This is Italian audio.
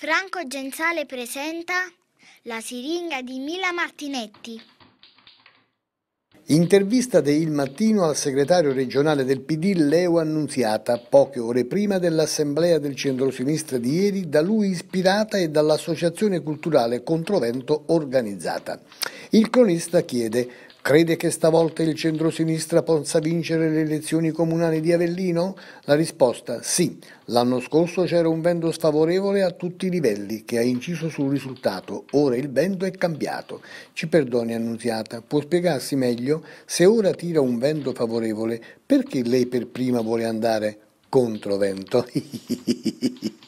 Franco Genzale presenta La siringa di Mila Martinetti. Intervista di Il Mattino al segretario regionale del PD Leo Annunziata, poche ore prima dell'assemblea del centro-sinistra di ieri, da lui ispirata e dall'associazione culturale Controvento organizzata. Il cronista chiede Crede che stavolta il centrosinistra possa vincere le elezioni comunali di Avellino? La risposta sì. L'anno scorso c'era un vento sfavorevole a tutti i livelli che ha inciso sul risultato. Ora il vento è cambiato. Ci perdoni Annunziata, può spiegarsi meglio? Se ora tira un vento favorevole, perché lei per prima vuole andare contro vento?